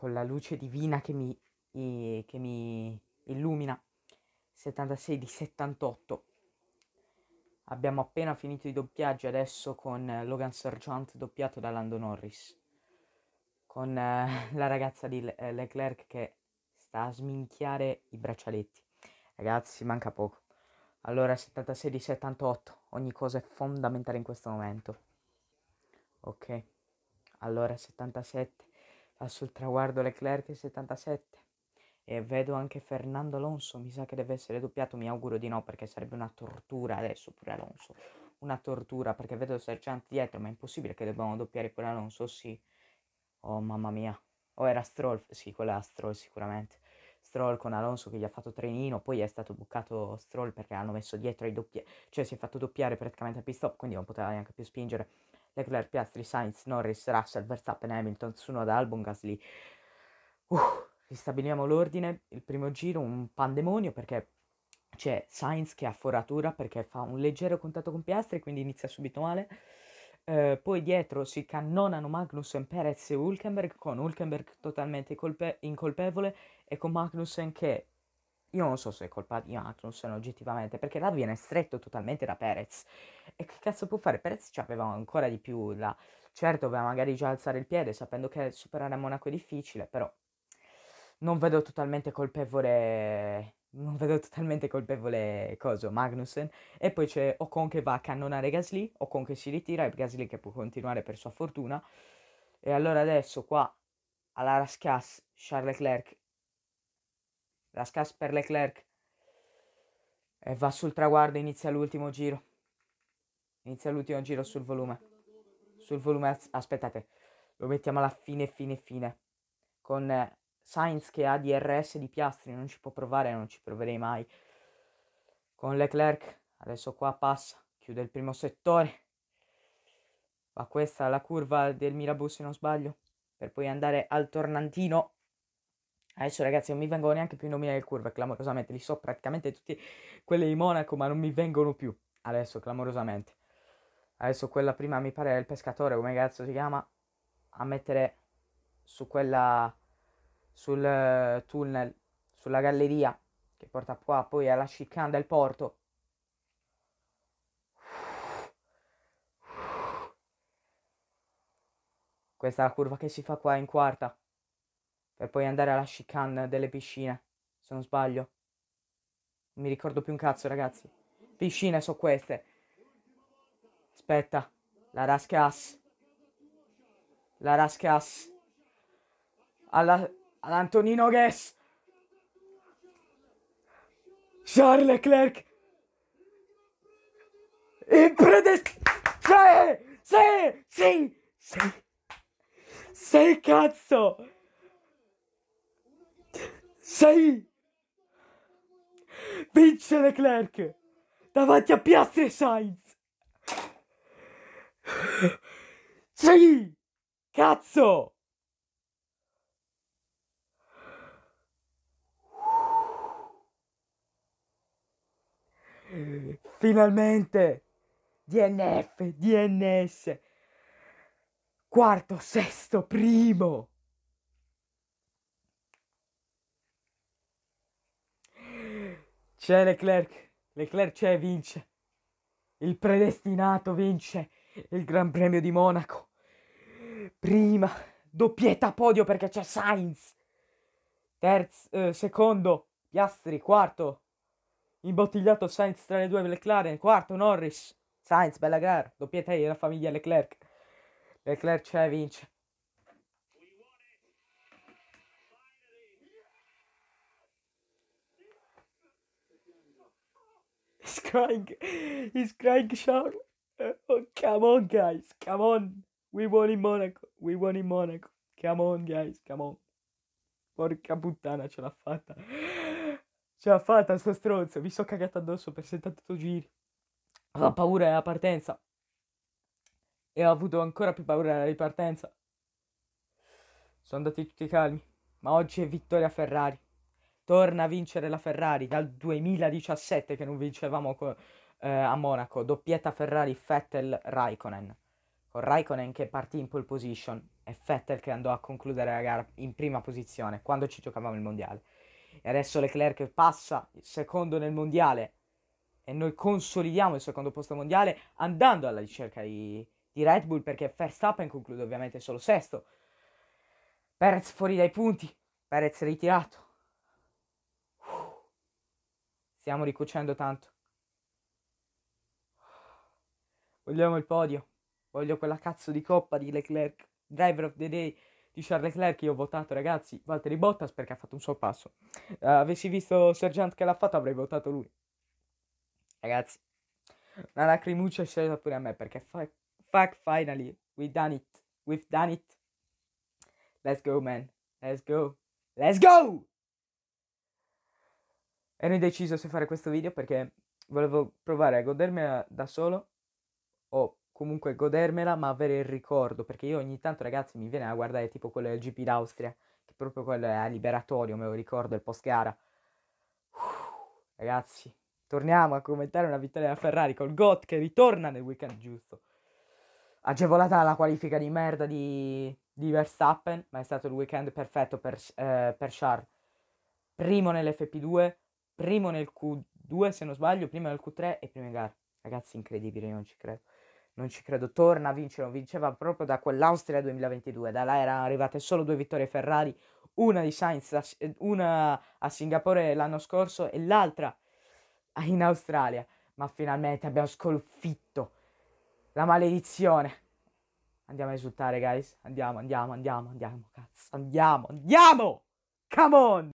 con la luce divina che mi, eh, che mi illumina. 76 di 78. Abbiamo appena finito i doppiaggi adesso con Logan Sargent doppiato da Lando Norris. Con eh, la ragazza di Le- eh, Leclerc che sta a sminchiare i braccialetti. Ragazzi, manca poco. Allora 76 di 78, ogni cosa è fondamentale in questo momento. Ok. Allora 77 ha ah, sul traguardo Leclerc il 77 e vedo anche Fernando Alonso, mi sa che deve essere doppiato, mi auguro di no perché sarebbe una tortura adesso pure Alonso, una tortura perché vedo Sergiant dietro, ma è impossibile che dobbiamo doppiare pure Alonso, sì, oh mamma mia, o oh, era Stroll, sì quella era Stroll sicuramente, Stroll con Alonso che gli ha fatto trenino, poi è stato buccato Stroll perché hanno messo dietro i doppi, cioè si è fatto doppiare praticamente al pit stop, quindi non poteva neanche più spingere Leclerc, Piastri, Sainz, Norris, Russell, Verstappen, Hamilton, Tsunoda, Albon, Gasly. Uh, ristabiliamo l'ordine. Il primo giro un pandemonio perché c'è Sainz che ha foratura perché fa un leggero contatto con Piastri, quindi inizia subito male. Eh, poi dietro si cannonano Magnussen, Perez e Hulkenberg con Hulkenberg totalmente incolpe- incolpevole e con Magnussen che io non so se è colpa di Magnussen oggettivamente, perché là viene stretto totalmente da Perez. E che cazzo può fare? Perez ci aveva ancora di più là. Certo, doveva magari già alzare il piede, sapendo che superare Monaco è difficile, però non vedo totalmente colpevole... Non vedo totalmente colpevole cosa, Magnussen. E poi c'è Ocon che va a cannonare Gasly, Ocon che si ritira e Gasly che può continuare per sua fortuna. E allora adesso qua alla Rascas Charles Leclerc la scasse per Leclerc e va sul traguardo, inizia l'ultimo giro. Inizia l'ultimo giro sul volume. Sul volume, aspettate, lo mettiamo alla fine, fine, fine. Con eh, Sainz che ha DRS di piastri, non ci può provare, non ci proverei mai. Con Leclerc, adesso qua passa, chiude il primo settore. Va questa la curva del Mirabus se non sbaglio, per poi andare al tornantino Adesso ragazzi non mi vengono neanche più i nomi nel curve, clamorosamente, li so praticamente tutti quelli di Monaco, ma non mi vengono più, adesso clamorosamente. Adesso quella prima mi pare il pescatore, come cazzo si chiama, a mettere su quella, sul eh, tunnel, sulla galleria che porta qua, poi alla chicane del porto. Questa è la curva che si fa qua in quarta per poi andare alla chicane delle piscine, se non sbaglio. Non mi ricordo più un cazzo, ragazzi. Piscine sono queste. Aspetta, la Rascas. La Rascas. Alla... All'Antonino Guess. Charles Leclerc. Il predestino. Sì! Sì! Sì! Sì! Sei cazzo! 6 vince Leclerc davanti a Piastri e Sainz 6 cazzo Finalmente DNF, DNS, quarto, sesto, primo. C'è Leclerc, Leclerc c'è, e vince. Il predestinato vince il Gran Premio di Monaco. Prima, doppietta podio perché c'è Sainz. Terzo, eh, secondo, Piastri, quarto. Imbottigliato Sainz tra le due McLaren, quarto Norris. Sainz, bella gara, doppietta della famiglia Leclerc. Leclerc c'è, e vince. It's crying. He's crying, Sean. Eh, oh, come on, guys. Come on. We won in Monaco. We won in Monaco. Come on, guys. Come on. Porca puttana, ce l'ha fatta. Ce l'ha fatta, sto stronzo. Mi sono cagato addosso per 78 giri. Aveva paura della partenza. E ho avuto ancora più paura della ripartenza. Sono andati tutti calmi. Ma oggi è vittoria Ferrari torna a vincere la Ferrari dal 2017 che non vincevamo co- eh, a Monaco, doppietta Ferrari Vettel Raikkonen, con Raikkonen che partì in pole position e Vettel che andò a concludere la gara in prima posizione quando ci giocavamo il mondiale. E adesso Leclerc passa secondo nel mondiale e noi consolidiamo il secondo posto mondiale andando alla ricerca di, di Red Bull perché Verstappen conclude ovviamente solo sesto. Perez fuori dai punti, Perez ritirato, Stiamo ricucendo tanto. Vogliamo il podio. Voglio quella cazzo di coppa di Leclerc. Driver of the day di Charles Leclerc. Io ho votato, ragazzi, Valtteri Bottas perché ha fatto un suo passo. Uh, eh, avessi visto Sergeant che l'ha fatto, avrei votato lui. Ragazzi, una lacrimuccia è scesa pure a me perché fuck, finally, we've done it. We've done it. Let's go, man. Let's go. Let's go! Ero indeciso se fare questo video perché volevo provare a godermela da solo o comunque godermela ma avere il ricordo perché io ogni tanto ragazzi mi viene a guardare tipo quello del GP d'Austria che proprio quello è a liberatorio me lo ricordo il post gara ragazzi torniamo a commentare una vittoria della Ferrari col GOT che ritorna nel weekend giusto agevolata la qualifica di merda di, di Verstappen ma è stato il weekend perfetto per, eh, per Charles primo nell'FP2 primo nel Q2 se non sbaglio, prima nel Q3 e prima in gara. Ragazzi, incredibile, io non ci credo. Non ci credo, torna a vincere, non vinceva proprio da quell'Austria 2022, da là erano arrivate solo due vittorie Ferrari, una di Sainz, eh, una a Singapore l'anno scorso e l'altra in Australia, ma finalmente abbiamo sconfitto la maledizione. Andiamo a esultare, guys. Andiamo, andiamo, andiamo, andiamo, cazzo. Andiamo, andiamo! Come on!